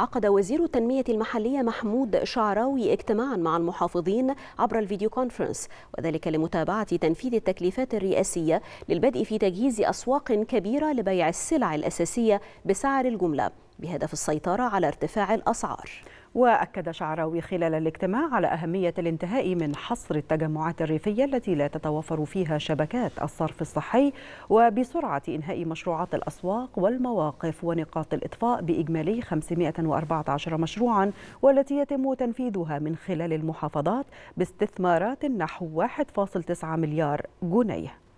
عقد وزير التنمية المحلية محمود شعراوي اجتماعا مع المحافظين عبر الفيديو كونفرنس وذلك لمتابعة تنفيذ التكليفات الرئاسية للبدء في تجهيز أسواق كبيرة لبيع السلع الأساسية بسعر الجملة بهدف السيطرة على ارتفاع الأسعار وأكد شعراوي خلال الاجتماع على أهمية الانتهاء من حصر التجمعات الريفية التي لا تتوفر فيها شبكات الصرف الصحي وبسرعة إنهاء مشروعات الأسواق والمواقف ونقاط الإطفاء بإجمالي 514 مشروعا والتي يتم تنفيذها من خلال المحافظات باستثمارات نحو 1.9 مليار جنيه